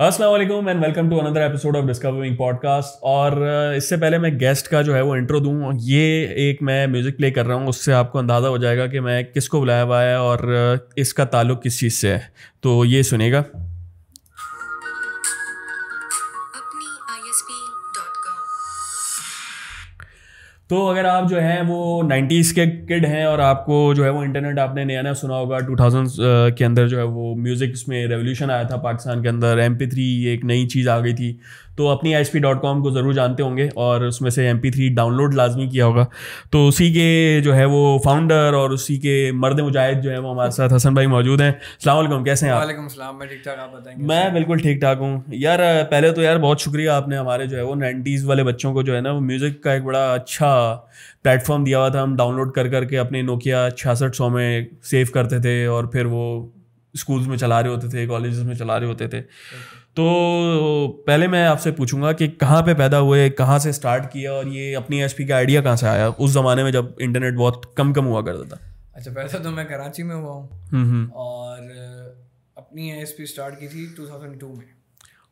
Aslam and welcome to another episode of discovering podcast और uh, इससे पहले मैं गेस्ट का जो है वो इंट्रो दूँ ये एक मैं म्यूज़िक प्ले कर रहा हूँ उससे आपको अंदाज़ा हो जाएगा कि मैं किसको बुलाया हुआ है और uh, इसका ताल्लुक़ किस चीज़ से है तो ये सुनेगा तो अगर आप जो है वो 90s के किड हैं और आपको जो है वो इंटरनेट आपने नया नया सुना होगा 2000 के अंदर जो है वो म्यूज़िक में रेवोल्यूशन आया था पाकिस्तान के अंदर एम एक नई चीज़ आ गई थी तो अपनी आई को ज़रूर जानते होंगे और उसमें से एम डाउनलोड लाजमी किया होगा तो उसी के जो है वो फाउंडर और उसी के मर्द मुजाहिद जो है वो हमारे साथ हसन भाई मौजूद हैं अल्लाम कैसे हैं आप मैं ठीक ठाक आप बताएंगे मैं बिल्कुल ठीक ठाक हूँ यार पहले तो यार बहुत शुक्रिया आपने हमारे जो है वो नाइन्टीज़ वाले बच्चों को जो है ना वो म्यूज़िक का एक बड़ा अच्छा प्लेटफॉर्म दिया हुआ था हम डाउनलोड कर करके अपने नोकिया छियासठ सौ में सेव करते थे और फिर वो स्कूल्स में चला रहे होते थे कॉलेज में चला रहे होते थे okay. तो पहले मैं आपसे पूछूंगा कि कहाँ पे पैदा हुए कहाँ से स्टार्ट किया और ये अपनी एच का आइडिया कहाँ से आया उस ज़माने में जब इंटरनेट बहुत कम कम हुआ करता था अच्छा पैसा तो मैं कराची में हुआ हूँ हम्म, हम्म। और अपनी एस स्टार्ट की थी 2002 में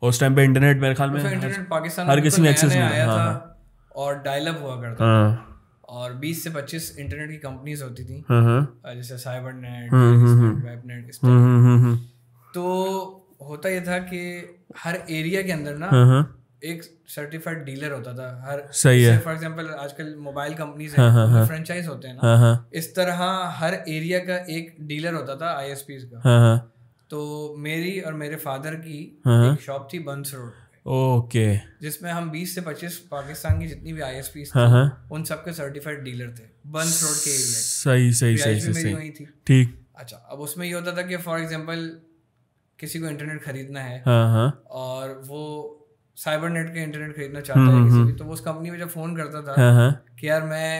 उस टाइम पे इंटरनेट मेरे ख्याल में इंटरनेट पाकिस्तान हर किसी तो में एक्सेस नहीं आया था हाँ, हाँ। और डायलअप हुआ करता था हाँ। और 20 से 25 इंटरनेट की कंपनीज होती थी जैसे साइबर नेट वेबनेट तो होता ये था कि हर एरिया के अंदर ना हाँ, हाँ। एक सर्टिफाइड डीलर होता था हर सही है फॉर एग्जांपल आजकल मोबाइल कंपनीज हैं फ्रेंचाइज हाँ, होते हैं ना इस तरह हर एरिया का एक डीलर होता था पी का तो मेरी और मेरे फादर की एक शॉप थी बंस रोड ओके जिसमें हम 20 से 25 पाकिस्तान की जितनी भी आईएसपी थे उन सबके सर्टिफाइड डीलर थे बंस रोड के एरिया सही सही सही सही ठीक अच्छा अब उसमें ये होता था कि फॉर एग्जांपल किसी को इंटरनेट खरीदना है हाँ, हाँ। और वो साइबर नेट के इंटरनेट खरीदना चाहता हम्म, है किसी हम्म। तो वो उस कंपनी में जब फोन करता था हाँ, कि यार मैं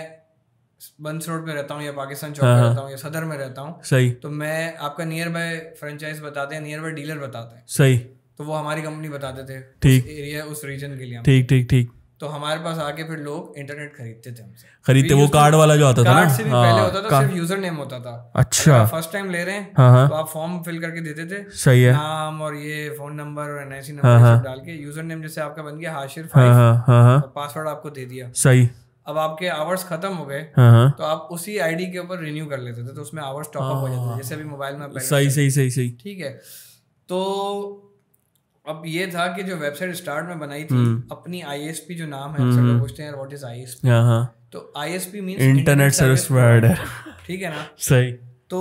बंस रोड पे रहता हूँ या पाकिस्तान चौक पे रहता हूँ या सदर में रहता हूँ सही तो मैं आपका नियर बाय फ्रेंचाइज बताते हैं नियर बाय डीलर बताते हैं सही तो वो हमारी कंपनी बताते थे ठीक एरिया उस रीजन के लिए ठीक ठीक ठीक तो हमारे पास आके फिर लोग इंटरनेट खरीदते थे खरीदते वो कार्ड वाला जो आता था ना से भी हाँ, पहले होता था सिर्फ यूजर नेम होता था अच्छा फर्स्ट टाइम ले रहे हैं हाँ, हाँ। तो आप फॉर्म फिल करके देते थे सही है नाम और ये फोन नंबर और एनआईसी नंबर हाँ, हाँ। डाल के यूजर नेम जैसे आपका बन गया हाशिर पासवर्ड आपको दे दिया सही अब आपके आवर्स खत्म हो गए तो आप उसी आईडी के ऊपर रिन्यू कर लेते थे तो उसमें आवर्स टॉपअप हो जाते थे जैसे अभी मोबाइल में सही सही सही सही ठीक है तो अब ये था कि जो वेबसाइट स्टार्ट में बनाई थी हम्म। अपनी आईएसपी जो नाम है हम्म। सब लोग पूछते हैं व्हाट इज आईएसपी हां तो ISP means internet service provider ठीक है ना सही तो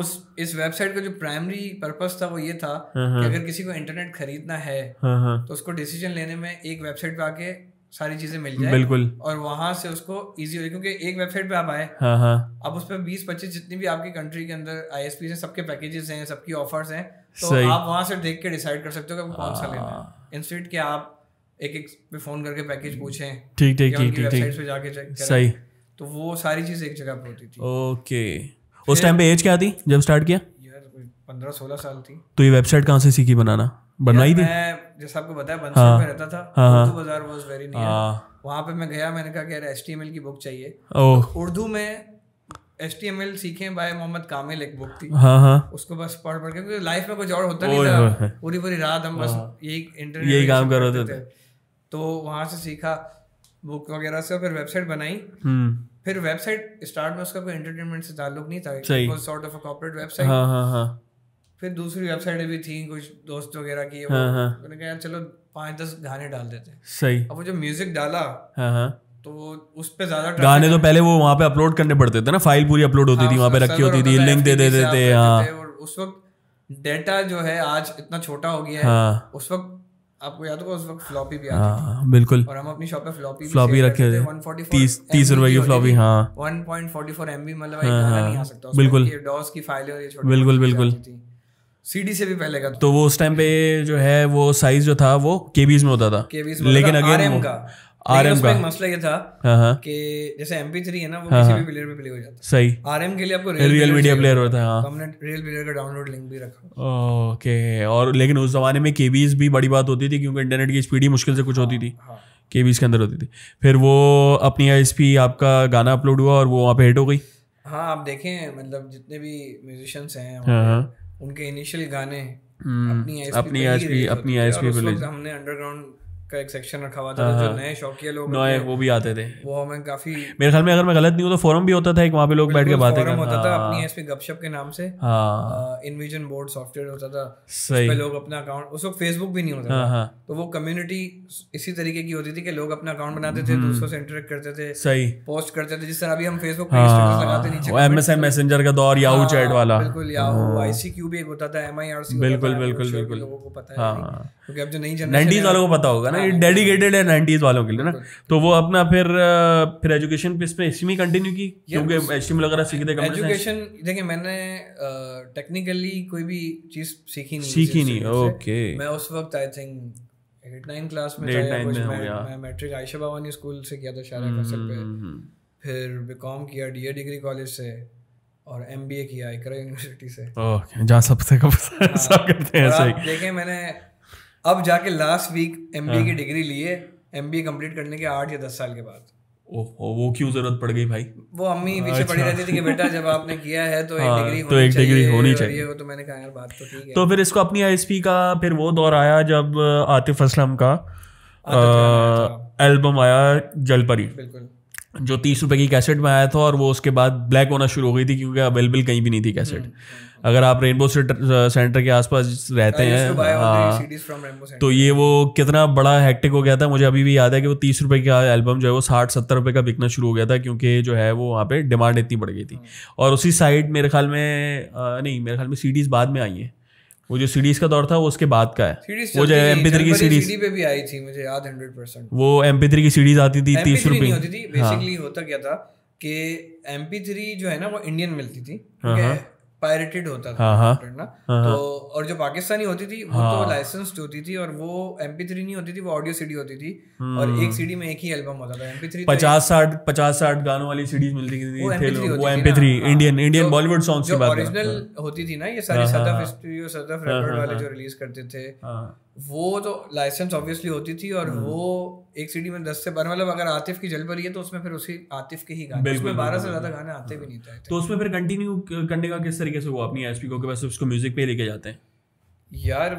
उस इस वेबसाइट का जो प्राइमरी पर्पस था वो ये था हाँ, हाँ। कि अगर किसी को इंटरनेट खरीदना है हाँ, तो उसको डिसीजन लेने में एक वेबसाइट पे आके सारी चीजें मिल जाए बिल्कुल और वहां से उसको इजी हो जाए क्योंकि एक वेबसाइट पे आप आए हाँ हाँ अब उस पर बीस पच्चीस जितनी भी आपकी कंट्री के अंदर आई एस हैं सबके पैकेजेस हैं सबकी ऑफर्स हैं तो आप वहां से देख के डिसाइड कर सकते हो कि कौन सा लेना है इंस्टेंट हाँ। कि आप एक एक पे फोन करके पैकेज पूछें ठीक ठीक ठीक ठीक ठीक पे जाके चेक सही तो वो सारी चीज एक जगह पर होती थी ओके उस टाइम पे एज क्या थी जब स्टार्ट किया यार पंद्रह सोलह साल थी तो ये वेबसाइट कहाँ से सीखी बनाना बनवाई थी जैसा आपको बताया बंसल हाँ, में रहता था हाँ, हाँ। उर्दू बाजार वॉज वेरी नियर हाँ, वहाँ पे मैं गया मैंने कहा कि यार एच की बुक चाहिए तो उर्दू में एच टी एम एल सीखे बाय मोहम्मद कामिल एक बुक थी हाँ हाँ उसको बस पढ़ पढ़ के क्योंकि लाइफ में कुछ और होता नहीं था पूरी पूरी रात हम बस हाँ। यही इंटरनेट यही काम कर रहे थे तो वहाँ से सीखा बुक वगैरह से फिर वेबसाइट बनाई हम्म। फिर वेबसाइट स्टार्ट में उसका कोई एंटरटेनमेंट से ताल्लुक नहीं था sort of a corporate website फिर दूसरी वेबसाइट भी थी कुछ दोस्त वगैरह की हाँ, हाँ। मैंने कहा यार चलो पांच दस गाने डाल देते सही अब वो जो म्यूजिक डाला हाँ, तो उस पे ज्यादा गाने तो पहले वो वहाँ पे अपलोड करने पड़ते थे ना फाइल पूरी अपलोड होती थी वहाँ पे रखी होती थी लिंक दे देते थे उस वक्त डेटा जो है आज इतना छोटा हो गया है उस वक्त आपको याद होगा उस वक्त फ्लॉपी भी आती थी बिल्कुल और हम अपनी शॉप पे फ्लॉपी फ्लॉपी रखे थे 144 तीस तीस रुपए की फ्लॉपी हाँ 1.44 पॉइंट मतलब एक गाना नहीं आ सकता बिल्कुल डॉस की फाइलें और ये छोटी बिल्कुल बिल्कुल सीडी से भी पहले का तो वो उस टाइम पे जो है वो साइज जो था वो केबीज में होता था केबीज में लेकिन अगेन का आरएम का मसला ये था हाँ, हाँ। कि जैसे है ना वो हाँ, किसी भी प्लेयर पे प्ले हो जाता सही आरएम के लिए आपको रियल मीडिया प्लेयर होता है हां तो हमने रियल का डाउनलोड लिंक भी रखा ओके और लेकिन उस जमाने में केबीज भी बड़ी बात होती थी क्योंकि इंटरनेट की स्पीड ही मुश्किल से कुछ होती थी के बीच के अंदर होती थी फिर वो अपनी आई आपका गाना अपलोड हुआ और वो वहाँ पे हिट हो गई हाँ आप देखें मतलब जितने भी म्यूजिशंस हैं उनके इनिशियल गाने हम्म, अपनी आईएसपी अपनी आईएसपी अपनी आईएसपी पे हमने अंडरग्राउंड का एक सेक्शन रखा हुआ था हाँ, जो हाँ। नए शौकीय लोग नए वो भी आते थे वो हमें काफी मेरे ख्याल में अगर मैं गलत नहीं हूँ तो फोरम भी होता था एक वहाँ पे लोग बैठ के बातें करते होता था अपनी एस हाँ। गपशप के नाम से इनविजन बोर्ड सॉफ्टवेयर होता था सही लोग अपना अकाउंट उस वक्त फेसबुक भी नहीं होता था तो वो कम्युनिटी इसी तरीके की होती थी कि लोग अपना अकाउंट बनाते थे हम्म। दूसरों से इंटरेक्ट करते थे सही पोस्ट करते थे जिस तरह अभी हम फेसबुक मैसेजर नीचे का दौर याहू चैट वाला बिल्कुल याहू क्यू भी एक होता था सी बिल्कुल बिल्कुल बिल्कुल लोगों को पता है क्योंकि अब जो नई जनरेशन वालों को पता होगा ना डेडिकेटेड है नाइनटीज वालों के लिए ना तो वो अपना फिर फिर एजुकेशन पे इसमें हिस्ट्री में कंटिन्यू की क्योंकि हिस्ट्री में लग रहा सीखते थे एजुकेशन देखिए मैंने टेक्निकली कोई भी चीज सीखी नहीं सीखी नहीं ओके मैं उस वक्त I think eight nine class में मैं मैट्रिक आयशा भवानी स्कूल से किया था शारा कसल हम्म, पे हम्म, हम्म। फिर बीकॉम किया डीए डिग्री कॉलेज से और एम किया इकरा यूनिवर्सिटी से ओके जहाँ सबसे कब हाँ, सब करते हैं सही देखिए मैंने अब जाके लास्ट वीक एम हाँ. की डिग्री लिए एम बी कम्प्लीट करने के आठ या दस साल के बाद ओ, वो क्यों जरूरत पड़ गई भाई वो अम्मी पीछे पड़ी रहती थी कि बेटा जब अच्छा। आपने किया है तो एक डिग्री हाँ, तो एक डिग्री होनी चाहिए वो तो मैंने कहा यार बात तो ठीक है तो फिर इसको अपनी आईएसपी का फिर वो दौर आया जब आतिफ असलम का एल्बम आया जलपरी बिल्कुल जो तीस रुपए की कैसेट में आया था और वो उसके बाद ब्लैक होना शुरू हो गई थी क्योंकि अवेलेबल कहीं भी नहीं थी कैसेट हम्म, हम्म। अगर आप रेनबो सेंटर के आसपास रहते हैं हाँ। तो ये वो कितना बड़ा हैक्टिक हो गया था मुझे अभी भी याद है कि वो तीस रुपए का एल्बम जो है वो साठ सत्तर रुपए का बिकना शुरू हो गया था क्योंकि जो है वो वहाँ पे डिमांड इतनी बढ़ गई थी हाँ। और उसी साइड मेरे ख्याल में नहीं मेरे ख्याल में सीडीज़ बाद में आई है वो जो सीडीज का दौर था वो उसके बाद का है वो जो एम पी थ्री की सीडीज पे भी आई थी मुझे याद हंड्रेड परसेंट वो एम पी थ्री की सीडीज आती थी तीस रुपए होती थी बेसिकली हाँ। होता क्या था कि एम पी थ्री जो है ना वो इंडियन मिलती थी पायरेटेड होता था हाँ, हाँ। ना हाँ, हाँ, तो और जो पाकिस्तानी होती थी वो तो हाँ, तो लाइसेंस्ड होती थी और वो एम थ्री नहीं होती थी वो ऑडियो सीडी होती थी और हम्म। एक सीडी में एक ही एल्बम होता था एमपी थ्री तो पचास साठ पचास साठ गानों वाली सीडीज मिलती थी वो MP three Indian Indian Bollywood song की बात ओरिजिनल हाँ। होती थी ना ये सारी सदफ स्टूडियो सदफ रिकॉर्ड वाले जो रिलीज करते थे वो तो लाइसेंस ऑब्वियसली होती थी और हम्म। वो एक सीडी में दस से बारह मतलब अगर आतिफ की जल भरी है तो उसमें फिर उसी आतिफ के ही गाने उसमें बारह से ज्यादा गाने आते भी नहीं थे तो उसमें फिर कंटिन्यू करने का किस तरीके से हुआ अपनी एस पी को के उसको म्यूजिक पे लेके जाते हैं यार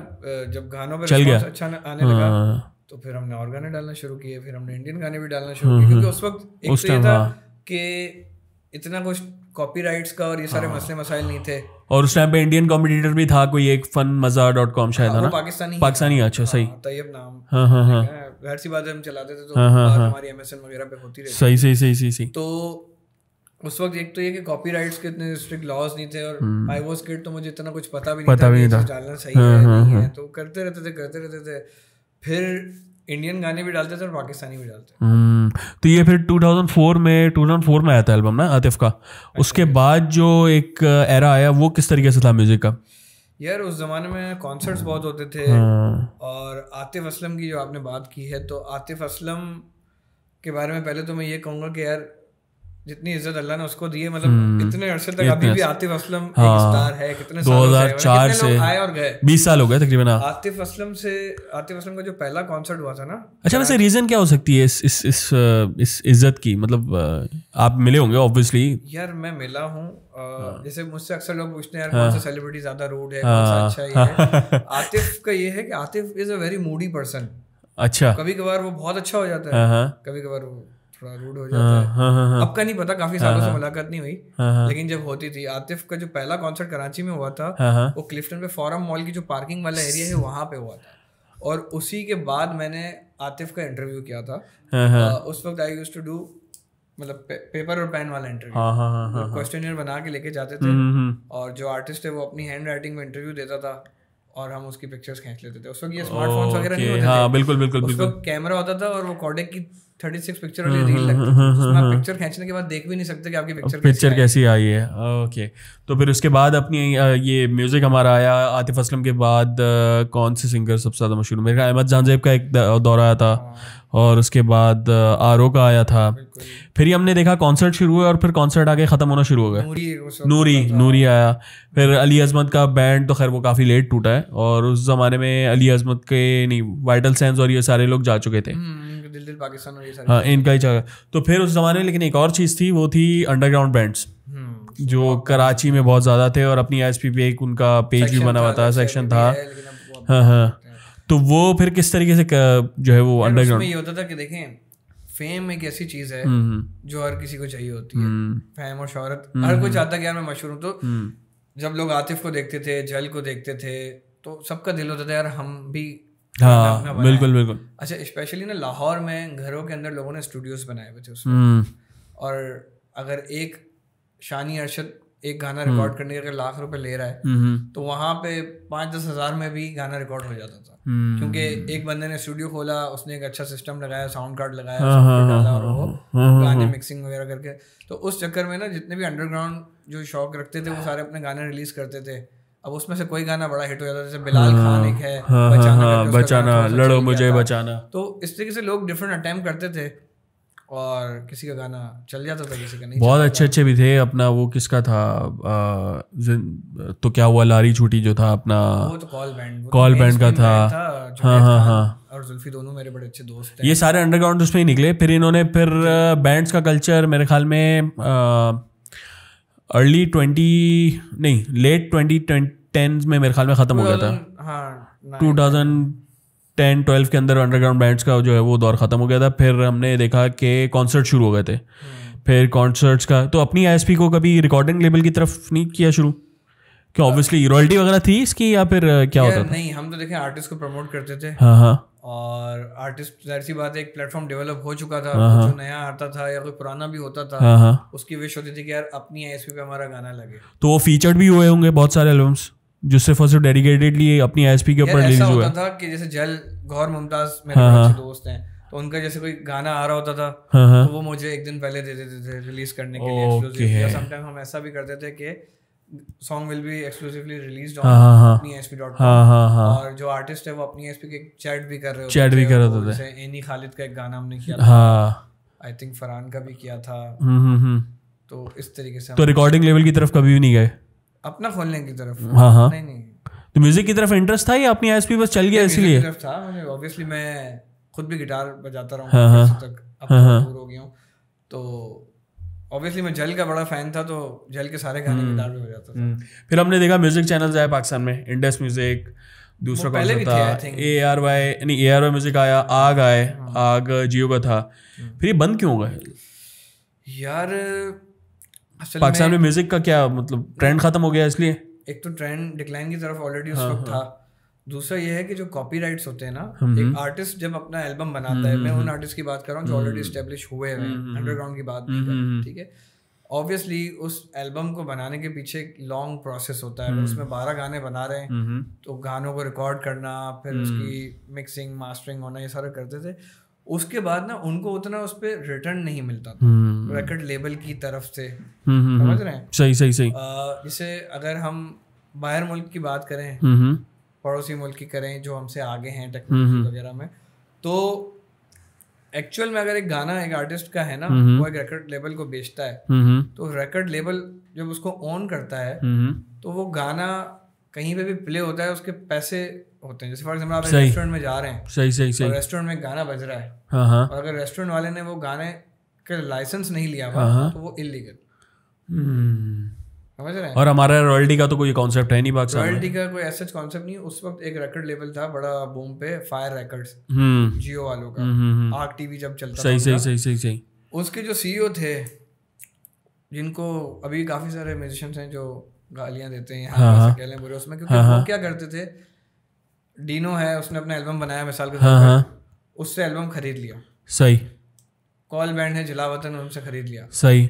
जब गानों पर अच्छा आने लगा हाँ। तो फिर हमने और गाने डालना शुरू किए फिर हमने इंडियन गाने भी डालना शुरू हम्म, किए क्योंकि हम्म। उस वक्त एक उस तो ये था हाँ। कि इतना कुछ कॉपीराइट्स का और ये सारे हाँ। मसले मसाइल नहीं थे और उस टाइम पे इंडियन कॉम्पिटिटर भी था कोई एक फन मजा डॉट कॉम शायद पाकिस्तानी पाकिस्तानी अच्छा सही तैयब नाम हाँ हाँ हाँ घर सी बात हम चलाते थे तो हाँ, हाँ, हाँ। हमारी एमएसएन वगैरह पे होती रहती सही सही सही सही सही तो उस वक्त एक तो ये कि कॉपीराइट्स के इतने स्ट्रिक्ट लॉज नहीं थे और आई वाज किड तो मुझे इतना कुछ पता भी नहीं था, भी नहीं डालना सही है नहीं है तो करते रहते थे करते रहते थे फिर इंडियन गाने भी डालते थे और पाकिस्तानी भी डालते थे हम्म, तो ये फिर 2004 में 2004 में आया था एल्बम ना आतिफ का अच्छा, उसके बाद जो एक एरा आया वो किस तरीके से था म्यूजिक का यार उस ज़माने में कॉन्सर्ट्स बहुत होते थे हाँ। और आतिफ असलम की जो आपने बात की है तो आतिफ असलम के बारे में पहले तो मैं ये कहूँगा कि यार जितनी इज्जत अल्लाह ने उसको दी है मतलब इतने हम्म, अरसे तक अभी भी आतिफ असलम एक हाँ। स्टार है कितने साल 2004 मतलब से आए और गए 20 साल हो गए तकरीबन हाँ। आतिफ असलम से आतिफ असलम का जो पहला कॉन्सर्ट हुआ था ना अच्छा वैसे रीजन क्या हो सकती है इस इस इस इस इज्जत की मतलब आप मिले होंगे ऑब्वियसली यार मैं मिला हूँ हाँ। जैसे मुझसे अक्सर लोग पूछते हैं यार कौन सा सेलिब्रिटी ज्यादा रूड है कौन सा अच्छा है आतिफ का ये है कि Atif is a very moody person अच्छा कभी कभार वो बहुत अच्छा हो जाता है कभी कभार वो थोड़ा रूड हो जाता है हाँ, हाँ, हाँ, अब का नहीं पता काफी सालों से मुलाकात नहीं हुई लेकिन जब होती थी आतिफ का जो पहला कॉन्सर्ट कराची में हुआ था वो क्लिफ्टन पे फॉरम मॉल की जो पार्किंग वाला एरिया है वहाँ पे हुआ था और उसी के बाद मैंने आतिफ का इंटरव्यू किया था उस वक्त आई यूज टू डू मतलब पे, पेपर और पेन वाला इंटरव्यू क्वेश्चन मतलब बना के लेके जाते थे हम्म, हम्म, हम्म। और जो आर्टिस्ट है वो अपनी हैंड राइटिंग में इंटरव्यू देता था और हम उसकी पिक्चर्स खींच लेते थे उस वक्त ये स्मार्टफोन वगैरह नहीं होते हाँ, थे बिल्कुल बिल्कुल बिल्कुल कैमरा होता था और वो कॉडेक की थर्टी सिक्स पिक्चर वाली रील हम्म, हम्म, लगती थी उसमें हम्म, पिक्चर खींचने के बाद देख भी नहीं सकते कि आपकी पिक्चर पिक्चर कैसी आई है ओके तो फिर उसके बाद अपनी ये म्यूजिक हमारा आया आतिफ असलम के बाद कौन से सिंगर सबसे ज्यादा मशहूर मेरे ख्याल अहमद जानजेब का एक दौर आया था हाँ। और उसके बाद आर का आया था फिर ही हमने देखा कॉन्सर्ट शुरू हुआ और फिर कॉन्सर्ट आके ख़त्म होना शुरू हो गया नूरी नूरी, नूरी आया फिर अली अजमत का बैंड तो खैर वो काफ़ी लेट टूटा है और उस ज़माने में अली अजमत के नहीं वाइटल सेंस और ये सारे लोग जा चुके थे हम्म, हाँ इनका ही जगह तो फिर उस ज़माने में लेकिन एक और चीज़ थी वो थी अंडरग्राउंड हम्म, बैंड्स जो कराची में बहुत ज़्यादा थे और अपनी एस पी पे एक उनका पेज भी बना हुआ था सेक्शन था हाँ हाँ तो वो फिर किस तरीके से जो है वो अंडरग्राउंड ये होता था कि देखें फेम एक ऐसी चीज है हम्म, हम्म। जो हर किसी को चाहिए होती है फेम हम्म। और शोहरत हर कोई चाहता कि यार मैं मशहूर हूँ तो जब लोग आतिफ को देखते थे जल को देखते थे तो सबका दिल होता था यार हम भी हाँ बिल्कुल बिल्कुल अच्छा स्पेशली ना लाहौर में घरों के अंदर लोगों ने स्टूडियोज बनाए हुए थे उसमें और अगर एक शानी अरशद एक गाना रिकॉर्ड हम्म। करने के अगर लाख रुपए ले रहा है हम्म, हम्म। तो वहाँ पे पाँच दस हज़ार में भी गाना रिकॉर्ड हो जाता था क्योंकि एक बंदे ने स्टूडियो खोला उसने एक अच्छा सिस्टम लगाया साउंड कार्ड लगाया हाँ, हाँ, हाँ, और वो गाने मिक्सिंग वगैरह करके तो उस चक्कर में ना जितने भी अंडरग्राउंड जो शौक रखते थे वो सारे अपने गाने रिलीज करते थे अब उसमें से कोई गाना बड़ा हिट हो जाता है जैसे बिलाल खान एक है बचाना लड़ो मुझे बचाना तो इस तरीके से लोग डिफरेंट अटैम्प करते थे और किसी का गाना चल जाता था किसी का नहीं बहुत अच्छे अच्छे भी थे अपना वो किसका था आ, तो क्या हुआ लारी छूटी जो था अपना तो तो कॉल बैंड का था, हाँ हाँ हाँ और जुल्फी दोनों मेरे बड़े अच्छे दोस्त हैं ये सारे अंडरग्राउंड उसमें ही निकले फिर इन्होंने फिर बैंड्स का कल्चर मेरे ख्याल में अर्ली ट्वेंटी नहीं लेट ट्वेंटी टेन में मेरे ख्याल में ख़त्म हो गया था हाँ टू थाउजेंड टेन ट्वेल्व के अंदर अंडरग्राउंड बैंड्स का जो है वो दौर ख़त्म हो गया था फिर हमने देखा कि कॉन्सर्ट शुरू हो गए थे हम्म। फिर कॉन्सर्ट्स का तो अपनी आई को कभी रिकॉर्डिंग लेबल की तरफ नहीं किया शुरू क्या ऑब्वियसली रॉयल्टी वगैरह थी इसकी या फिर क्या होता था नहीं हम तो देखें आर्टिस्ट को प्रमोट करते थे हाँ हाँ और आर्टिस्ट जाहिर सी बात है एक प्लेटफॉर्म डेवलप हो चुका था हाँ, हाँ। जो नया आता था या कोई पुराना भी होता था हाँ, उसकी विश होती थी कि यार अपनी आईएसपी पे हमारा गाना लगे तो वो फीचर्ड भी हुए होंगे बहुत सारे एल्बम्स जो सिर्फ और सिर्फ डेडिकेटेडली अपनी आईएसपी के ऊपर रिलीज हुआ था कि जैसे जल गौर मुमताज मेरे हाँ, हाँ, दोस्त हैं तो उनका जैसे कोई गाना आ रहा होता था हाँ, हाँ। तो वो मुझे एक दिन पहले दे देते थे रिलीज करने के लिए एक्सक्लूसिव हम ऐसा भी करते थे कि song will be exclusively release अपनी एसपी डॉट हाँ, हाँ, और जो आर्टिस्ट है वो अपनी एसपी के चैट भी कर रहे होते चैट भी कर रहे थे एनी खालिद का एक गाना हमने किया था आई थिंक फरहान का भी किया था हम्म, हम्म, हम्म। तो इस तरीके से तो रिकॉर्डिंग लेवल की तरफ कभी भी नहीं गए अपना खोलने की तरफ हाँ हाँ नहीं नहीं तो म्यूजिक की तरफ इंटरेस्ट था या अपनी एसपी बस चल गया इसीलिए था ऑब्वियसली मैं खुद भी गिटार बजाता रहा हूँ हाँ, हाँ। तक अब हाँ, तो हाँ। हो गया हूँ तो ऑब्वियसली मैं जल का बड़ा फैन था तो जल के सारे गाने गिटार हम्म। में बजाता था हम्म। फिर हमने देखा म्यूजिक चैनल्स आए पाकिस्तान में इंडस म्यूजिक दूसरा कौन सा था ए आर वाई यानी ए आर वाई म्यूजिक आया आग आए आग जियो का था हम्म। फिर ये बंद क्यों हो गया यार पाकिस्तान में म्यूजिक का क्या मतलब ट्रेंड खत्म हो गया इसलिए एक तो ट्रेंड डिक्लाइन की तरफ ऑलरेडी उस हाँ, वक्त हाँ। था दूसरा यह है कि जो कॉपीराइट्स होते हैं ना एक आर्टिस्ट जब अपना एल्बम बनाता है मैं उन आर्टिस्ट की बात कर रहा हूँ जो ऑलरेडी स्टेब्लिश हुए हैं अंडरग्राउंड की बात नहीं कर रहा ठीक है ऑब्वियसली उस एल्बम को बनाने के पीछे एक लॉन्ग प्रोसेस होता है उसमें हम्म। बारह गाने बना रहे हैं तो गानों को रिकॉर्ड करना फिर हम्म। उसकी मिक्सिंग मास्टरिंग होना ये सारा करते थे उसके बाद ना उनको उतना उस पर रिटर्न नहीं मिलता रिकॉर्ड हम्म। लेबल की तरफ से हम्म, हम्म, समझ रहे हैं सही सही सही जैसे अगर हम बाहर मुल्क की बात करें पड़ोसी मुल्क की करें जो हमसे आगे हैं टेक्नोलॉजी वगैरह में तो एक्चुअल में अगर एक गाना एक आर्टिस्ट का है ना वो एक रिकॉर्ड लेबल को बेचता है तो रिकॉर्ड लेबल जब उसको ऑन करता है तो वो गाना कहीं पे भी प्ले होता है उसके पैसे होते हैं जैसे फॉर एग्जाम्पल आप रेस्टोरेंट में जा रहे हैं सही सही सही रेस्टोरेंट में गाना बज रहा है हाँ, हाँ। और अगर रेस्टोरेंट वाले ने वो गाने का लाइसेंस नहीं लिया हुआ हाँ, तो वो इलीगल हम्म। समझ रहे हैं और हमारा रॉयल्टी का तो कोई कॉन्सेप्ट है नहीं बात रॉयल्टी का कोई ऐसा कॉन्सेप्ट नहीं उस वक्त एक रिकॉर्ड लेवल था बड़ा बूम पे फायर रिकॉर्ड्स हम्म। जियो वालों का हम्म, आग टीवी जब चलता सही सही सही सही सही उसके जो सीईओ e थे जिनको अभी काफी सारे म्यूजिशियंस हैं जो गालियां देते हैं हाँ, हाँ, हाँ, क्योंकि हाँ, वो क्या करते थे डीनो है उसने अपना एल्बम बनाया मिसाल के हाँ हाँ उससे एल्बम खरीद लिया सही कॉल बैंड है जिला वतन उनसे खरीद लिया सही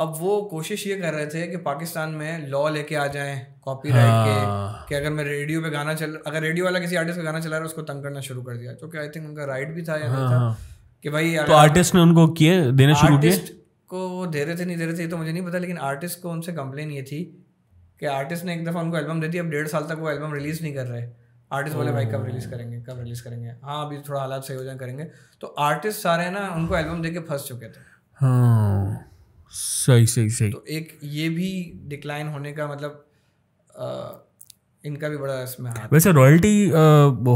अब वो कोशिश ये कर रहे थे कि पाकिस्तान में लॉ लेके आ जाए कॉपी हाँ। के कि अगर मैं रेडियो पे गाना चल अगर रेडियो वाला किसी आर्टिस्ट का गाना चला रहा है उसको तंग करना शुरू कर दिया क्योंकि आई थिंक उनका राइट भी था या हाँ। था हाँ। कि भाई तो आर्टिस्ट ने उनको किए देने शुरू किए को दे रहे थे नहीं दे रहे थे तो मुझे नहीं पता लेकिन आर्टिस्ट को उनसे कंप्लेन ये थी कि आर्टिस्ट ने एक दफ़ा उनको एल्बम दे दी अब डेढ़ साल तक वो एल्बम रिलीज़ नहीं कर रहे आर्टिस्ट बोले भाई कब रिलीज करेंगे कब रिलीज करेंगे हाँ अभी थोड़ा हालात सही हो जाए करेंगे तो आर्टिस्ट सारे हैं ना उनको एल्बम दे के फंस चुके थे हाँ सही सही सही तो एक ये भी डिक्लाइन होने का मतलब इनका भी बड़ा इसमें हाथ वैसे रॉयल्टी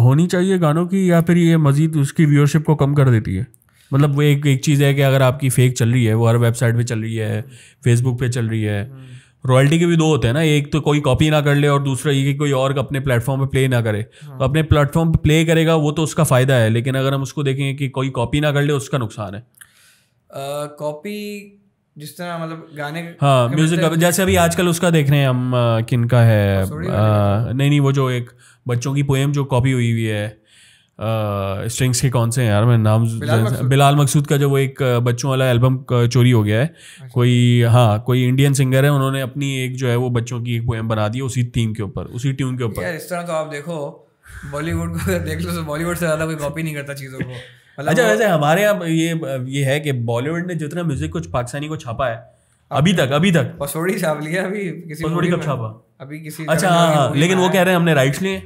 होनी चाहिए गानों की या फिर ये मजीद उसकी व्यूअरशिप को कम कर देती है मतलब वो एक एक चीज़ है कि अगर आपकी फेक चल रही है वो हर वेबसाइट पे चल रही है फेसबुक पे चल रही है हम्म। रॉयल्टी के भी दो होते हैं ना एक तो कोई कॉपी ना कर ले और दूसरा ये कि कोई और अपने प्लेटफॉर्म पे प्ले ना करे हाँ। तो अपने प्लेटफॉर्म पे प्ले करेगा वो तो उसका फ़ायदा है लेकिन अगर हम उसको देखेंगे कि कोई कॉपी ना कर ले उसका नुकसान है कॉपी जिस तरह मतलब गाने हाँ म्यूजिक मतलब जैसे अभी आजकल उसका देख रहे हैं हम किन का है हाँ, नहीं नहीं वो जो एक बच्चों की पोएम जो कॉपी हुई हुई है स्ट्रिंग्स के कौन से हैं यार मैं नाम बिलाल मकसूद, बिलाल मकसूद का जो वो एक बच्चों वाला एल्बम चोरी हो गया है अच्छा। कोई हाँ कोई इंडियन सिंगर है उन्होंने अपनी एक जो है वो बच्चों की एक पोएम बना दी उसी थीम के ऊपर उसी ट्यून के ऊपर इस तरह तो आप देखो बॉलीवुड को देख लो बॉलीवुड तो से ज़्यादा कोई कॉपी नहीं करता चीज़ों को मतलब अच्छा वैसे हमारे यहाँ ये ये है कि बॉलीवुड ने जितना म्यूजिक कुछ पाकिस्तानी को छापा है अभी तक अभी तक पसोड़ी छाप लिया अभी किसी पसोड़ी कब छापा अभी किसी अच्छा हाँ हाँ लेकिन वो कह रहे हैं हमने राइट्स लिए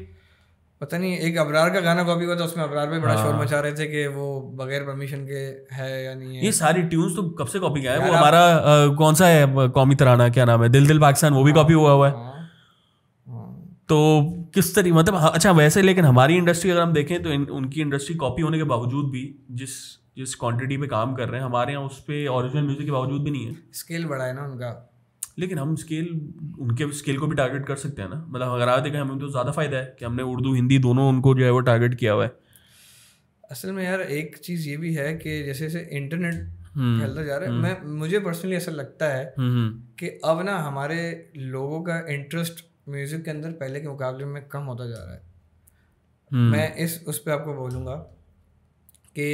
पता नहीं एक अबरार का गाना कॉपी हुआ था उसमें अबरार भी बड़ा शोर हाँ। मचा रहे थे कि वो बगैर परमिशन के है या नहीं है ये सारी ट्यून्स तो कब से कॉपी किया है वो हमारा कौन सा है कौमी तराना क्या नाम है दिल दिल पाकिस्तान वो भी कॉपी हाँ, हुआ हुआ है हाँ, तो किस तरीके मतलब अच्छा वैसे लेकिन हमारी इंडस्ट्री अगर हम देखें तो इन, उनकी इंडस्ट्री कॉपी होने के बावजूद भी जिस जिस क्वांटिटी पे काम कर रहे हैं हमारे यहाँ उस पर ओरिजिनल म्यूजिक के बावजूद भी नहीं है स्केल बड़ा है ना उनका लेकिन हम स्केल उनके स्केल को भी टारगेट कर सकते हैं ना मतलब अगर आप देखें हमें तो ज़्यादा फ़ायदा है कि हमने उर्दू हिंदी दोनों उनको जो है वो टारगेट किया हुआ है असल में यार एक चीज़ ये भी है कि जैसे जैसे इंटरनेट हम्म। फैलता जा रहा है मैं हम्म। मुझे पर्सनली ऐसा लगता है हम्म, कि अब ना हमारे लोगों का इंटरेस्ट म्यूज़िक के अंदर पहले के मुकाबले में कम होता जा रहा है मैं इस उस पर आपको बोलूँगा कि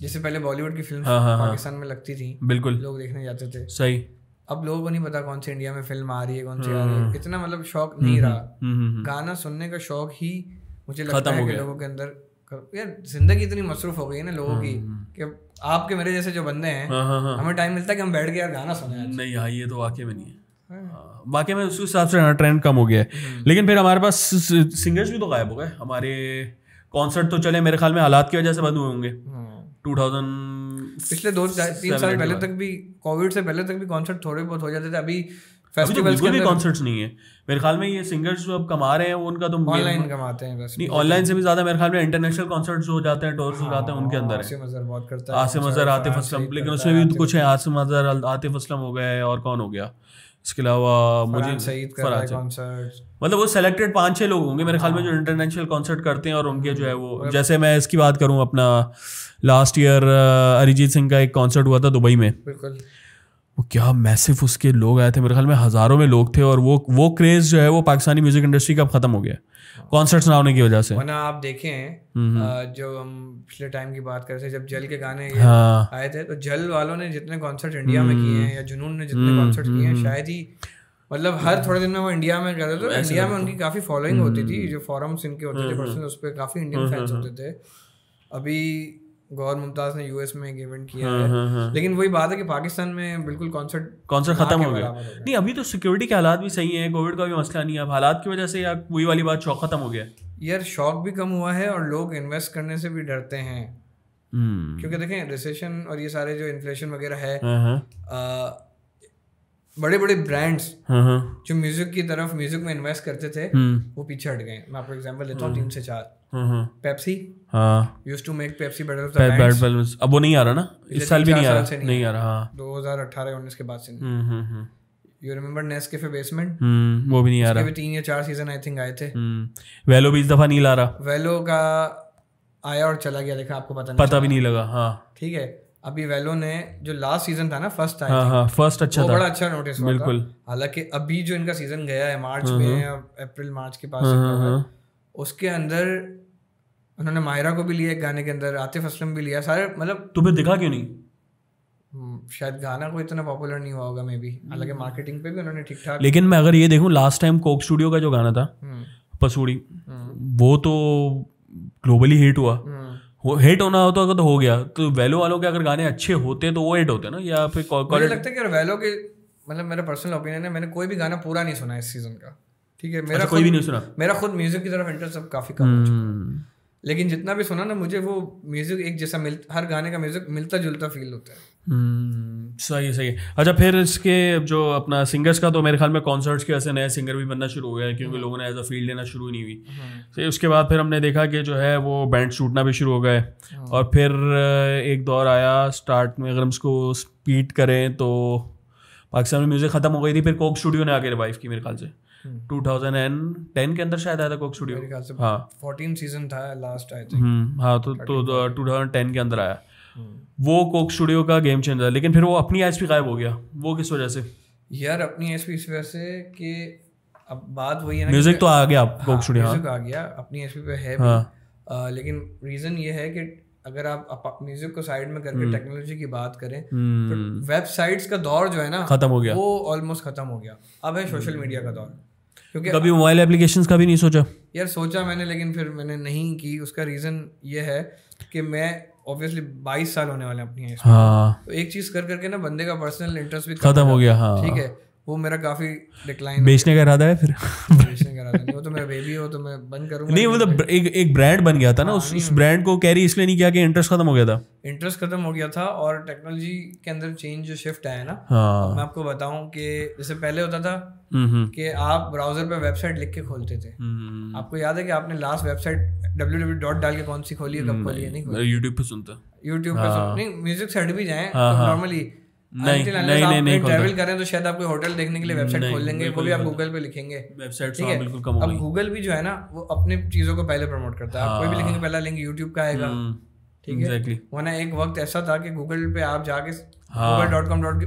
जैसे पहले बॉलीवुड की फिल्म हाँ, हाँ, हाँ। पाकिस्तान में लगती थी बिल्कुल लोग देखने जाते थे सही अब लोगों को नहीं पता कौन सी इंडिया में फिल्म आ रही है कौन सी आ रही है हम्म। इतना मतलब शौक नहीं हम्म, रहा हम्म, गाना सुनने का शौक ही मुझे लगता है कि लोगों के अंदर यार जिंदगी इतनी मसरूफ हो गई है ना लोगों की कि आपके मेरे जैसे जो बंदे हैं हाँ, हाँ, हाँ। हमें टाइम मिलता है कि हम बैठ के यार गाना सुने नहीं हाँ ये तो वाकई में नहीं है बाकी में उसके हिसाब से ट्रेंड कम हो गया है लेकिन फिर हमारे पास सिंगर्स भी तो गायब हो गए हमारे कॉन्सर्ट तो चले मेरे ख्याल में हालात की वजह से बंद हुए होंगे टू थाउजेंड पिछले दो तीन साल पहले तक भी कोविड से पहले तक भी कॉन्सर्ट थोड़े बहुत हो जाते थे अभी फेस्टिवल्स तो भी कॉन्सर्ट्स नहीं है मेरे ख्याल में ये सिंगर्स जो अब कमा रहे हैं उनका तो ऑनलाइन कमाते हैं बस नहीं ऑनलाइन से भी ज्यादा मेरे ख्याल में इंटरनेशनल कॉन्सर्ट हो जाते हैं टूर्स हो जाते हैं उनके अंदर आसिम अजहर आसिम अजहर आतिफ असलम लेकिन उसमें भी तो कुछ है आसिम अजहर आतिफ असलम हो गए और कौन हो गया इसके अलावा मुझे मतलब वो सेलेक्टेड पाँच छः लोग होंगे मेरे ख्याल में हाँ। जो इंटरनेशनल कॉन्सर्ट करते हैं और उनके जो है वो जैसे मैं इसकी बात करूँ अपना लास्ट ईयर अरिजीत सिंह का एक कॉन्सर्ट हुआ था दुबई में वो क्या मैसिव उसके लोग आए थे मेरे ख्याल में हज़ारों में लोग थे और वो वो क्रेज़ जो है वो पाकिस्तानी म्यूज़िक इंडस्ट्री का अब ख़त्म हो गया कॉन्सर्ट ना होने की वजह से वरना आप देखें जो हम पिछले टाइम की बात कर रहे थे जब जल के गाने हाँ। आए थे तो जल वालों ने जितने कॉन्सर्ट इंडिया में किए हम्म। हैं या जुनून ने जितने कॉन्सर्ट किए हैं शायद ही मतलब हर थोड़े दिन में वो इंडिया में गए थे इंडिया तो तो में उनकी काफ़ी फॉलोइंग होती थी हम्म। जो फॉरम्स इनके होते थे उस पर काफ़ी इंडियन फैंस होते थे अभी गौर मुमताज ने यूएस में एक इवेंट किया हाँ, है हाँ, हाँ. लेकिन वही बात है कि पाकिस्तान में बिल्कुल कॉन्सर्ट कॉन्सर्ट खत्म हो गया नहीं अभी तो सिक्योरिटी के हालात भी सही हैं कोविड का भी मसला नहीं है अब हालात की वजह से या वही वाली बात शौक खत्म हो गया यार शौक भी कम हुआ है और लोग इन्वेस्ट करने से भी डरते हैं हम्म। क्योंकि देखें रिसेशन और ये सारे जो इन्फ्लेशन वगैरह है हाँ, हाँ। बड़े बड़े ब्रांड्स जो म्यूजिक की तरफ म्यूजिक में इन्वेस्ट करते थे हम्म। वो पीछे हट गए मैं आपको एग्जांपल लेता हूँ तीन से चार Pepsi used to make Pepsi of better bad अब वो नहीं आ रहा ना इस साल भी नहीं आ रहा नहीं आ रहा हाँ। दो हजार अठारह के बाद से नहीं यू रिमेंबर नेस्कैफे बेसमेंट वो भी नहीं आ रहा तीन या चार सीजन आई थिंक आए थे वेलो हम्म। भी इस दफा नहीं ला रहा वेलो का आया और चला गया देखा आपको पता नहीं पता भी नहीं लगा हां ठीक है अभी वेलो ने जो लास्ट सीजन था ना फर्स्ट आया हाँ, फर्स्ट हाँ, अच्छा वो था बड़ा अच्छा नोटिस बिल्कुल हालांकि अभी जो इनका सीजन गया है मार्च हाँ, में हाँ। अप्रैल मार्च के पास उसके अंदर उन्होंने मायरा को भी लिया एक गाने के अंदर आतिफ असलम भी लिया सारे मतलब तुम्हें तो दिखा क्यों नहीं हम्म, शायद गाना कोई इतना पॉपुलर नहीं हुआ होगा मे भी हालांकि मार्केटिंग हम्म। पे भी उन्होंने ठीक ठाक लेकिन मैं अगर ये देखूँ लास्ट टाइम कोक स्टूडियो का जो गाना था हम्म। पसूड़ी वो तो ग्लोबली हिट हुआ हिट होना होता तो अगर तो हो गया तो वेलो वालों के अगर गाने अच्छे होते तो वो हिट होते ना या फिर मुझे लगता है कि वेलो के मतलब मेरा पर्सनल ओपिनियन है मैंने कोई भी गाना पूरा नहीं सुना इस सीजन का ठीक है मेरा अच्छा, कोई भी नहीं सुना मेरा खुद म्यूजिक की तरफ इंटरेस्ट अब काफी कम हम्म। लेकिन जितना भी सुना ना मुझे वो म्यूजिक एक जैसा मिल हर गाने का म्यूजिक मिलता जुलता फील होता है हम्म, सही सही अच्छा फिर इसके जो अपना सिंगर्स का तो मेरे ख्याल में कॉन्सर्ट्स के ऐसे नए सिंगर भी बनना शुरू हो गया क्योंकि हाँ। लोगों ने एज अ फील्ड लेना शुरू नहीं हुई हाँ। तो उसके बाद फिर हमने देखा कि जो है वो बैंड छूटना भी शुरू हो गए हाँ। और फिर एक दौर आया स्टार्ट में अगर हम उसको स्पीड करें तो पाकिस्तान में म्यूज़िक ख़त्म हो गई थी फिर कोक स्टूडियो ने आके रिवाइव की मेरे ख्याल से 2010 के अंदर शायद आया था कोक स्टूडियो हाँ 14 सीजन था लास्ट आई थिंक हाँ तो तो 2010 के अंदर आया हम्म। वो कोक स्टूडियो का गेम चेंजर लेकिन फिर वो अपनी एच गायब हो गया वो किस वजह से यार अपनी एच इस वजह से कि अब बात वही है ना म्यूजिक तो आ गया आप कोक स्टूडियो हाँ, म्यूजिक हाँ। आ गया अपनी एच पे तो है हाँ। लेकिन रीजन ये है कि अगर आप म्यूजिक को साइड में करके टेक्नोलॉजी हम्म। की बात करें तो वेबसाइट्स हम्म। का दौर जो है ना खत्म हो गया वो ऑलमोस्ट खत्म हो गया अब है सोशल मीडिया का दौर क्योंकि कभी मोबाइल एप्लीकेशन का भी नहीं सोचा यार सोचा मैंने लेकिन फिर मैंने नहीं की उसका रीज़न ये है कि मैं ऑब्वियसली बाईस साल होने वाले अपनी हाँ तो एक चीज़ कर करके ना बंदे का पर्सनल इंटरेस्ट भी खत्म हो गया हाँ ठीक है वो मेरा काफ़ी डिक्लाइन बेचने का इरादा है फिर कराता नहीं वो तो मेरा बेबी हो तो मैं बंद करूंगा नहीं तो गया था हाँ, इंटरेस्ट खत्म हो गया था हो गया था और टेक्नोलॉजी के अंदर चेंज जो शिफ्ट आया ना हाँ। मैं आपको बताऊं कि जैसे पहले होता था हम्म, हम्म। कि आप ब्राउजर पे वेबसाइट लिख के खोलते थे हम्म, आपको याद है कि आपने last website W W dot डाल के कौन सी खोली है कब खोली है नहीं यूट्यूब पे सुनता यूट्यूब पे हाँ। नहीं म्यूजिक साइड भी जाए नॉर्मली हाँ, तो नहीं नहीं नहीं नहीं ट्रैवल करें तो शायद आपके होटल देखने के लिए वेबसाइट खोल लेंगे वो भी आप गूगल पे लिखेंगे वेबसाइट तो ठीक हाँ, है बिल्कुल कम अब गूगल भी जो है ना वो अपने चीजों को पहले प्रमोट करता है आप कोई भी हाँ। लिखेंगे पहला लिंक यूट्यूब का आएगा हम्म, ठीक है एक वक्त ऐसा था कि गूगल पे आप जाके Google dot com dot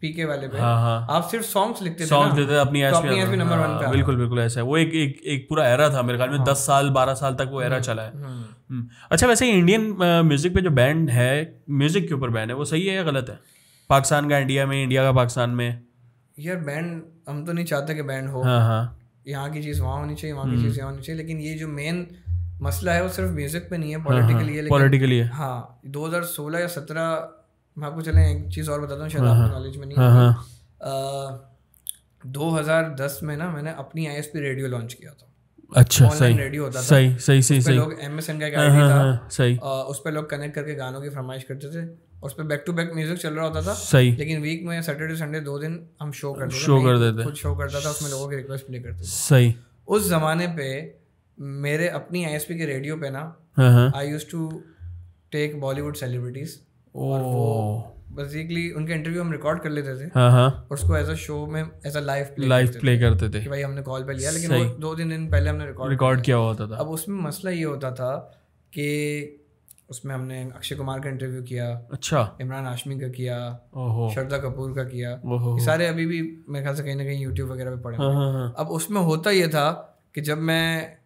PK वाले पे हाँ हाँ आप सिर्फ सॉन्ग्स लिखते थे सॉन्ग्स देते अपनी तो नंबर वन हाँ, पे बिल्कुल बिल्कुल ऐसा है वो एक एक एक पूरा एरा था मेरे ख्याल में दस साल बारह साल तक वो एरा हम्म, चला है हम्म। अच्छा वैसे इंडियन म्यूजिक पे जो बैंड है म्यूजिक के ऊपर बैंड है वो सही है या गलत है पाकिस्तान का इंडिया में इंडिया का पाकिस्तान में यार बैंड हम तो नहीं चाहते कि बैंड हो हाँ हाँ यहाँ की चीज़ वहाँ होनी चाहिए वहाँ की हम्म। चीज़ यहाँ होनी चाहिए लेकिन ये जो मेन मसला है वो सिर्फ म्यूजिक पे नहीं है पॉलिटिकली है पॉलिटिकली है हाँ दो हज़ार सोलह या सत्रह मैं आपको चले एक चीज़ और बताता हूँ शायद हाँ, आपके कॉलेज हाँ। में नहीं हाँ, दो हज़ार दस में ना मैंने अपनी I S P radio launch किया था अच्छा सही रेडियो होता था सही सही सही सही लोग एम एस एन का गाड़ी था सही उस पर लोग कनेक्ट करके गानों की फरमाइश करते थे उस पर बैक टू बैक म्यूजिक चल रहा होता था सही लेकिन वीक में सैटरडे संडे दो दिन हम शो करते शो कर देते कुछ शो करता था उसमें लोगों की रिक्वेस्ट प्ले करते सही उस जमाने पे मेरे अपनी आईएसपी के रेडियो पे ना I use to take Bollywood celebrities basically उनके इंटरव्यू हम रिकॉर्ड कर लेते थे हाँ, हाँ। और उसको एज अ शो में as a live play live play करते थे कि भाई हमने कॉल पे लिया लेकिन वो दो तीन दिन पहले हमने रिकॉर्ड रिकॉर्ड किया हुआ था अब उसमें मसला ये होता था कि उसमें हमने अक्षय कुमार का इंटरव्यू किया अच्छा इमरान हाशमी का किया श्रद्धा कपूर का किया ये सारे अभी भी मेरे ख्याल से कहीं ना कहीं यूट्यूब वगैरह पे पड़े हाँ, हाँ, हाँ। अब उसमें होता ये था कि जब मैं